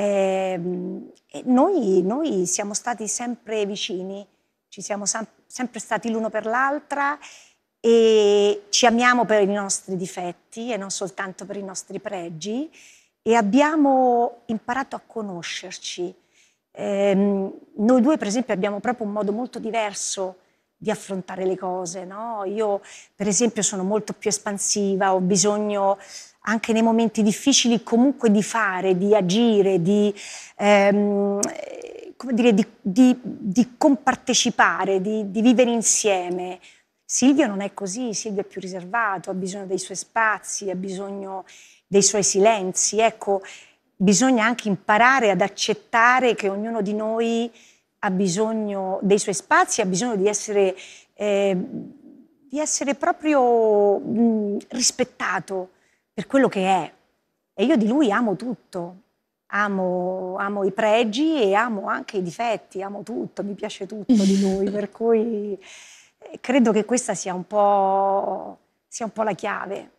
Eh, noi, noi, siamo stati sempre vicini, ci siamo sem sempre stati l'uno per l'altra e ci amiamo per i nostri difetti e non soltanto per i nostri pregi e abbiamo imparato a conoscerci. Eh, noi due, per esempio, abbiamo proprio un modo molto diverso di affrontare le cose. No? Io, per esempio, sono molto più espansiva, ho bisogno anche nei momenti difficili comunque di fare, di agire, di, ehm, dire, di, di, di compartecipare, di, vivere insieme. Silvio non è così, Silvio è più riservato, ha bisogno dei suoi spazi, ha bisogno dei suoi silenzi. Ecco, bisogna anche imparare ad accettare che ognuno di noi ha bisogno dei suoi spazi, ha bisogno di essere, eh, essere proprio mh, rispettato per quello che è. E io di lui amo tutto, amo, amo i pregi e amo anche i difetti, amo tutto, mi piace tutto di lui, per cui eh, credo che questa sia un po', sia un po la chiave.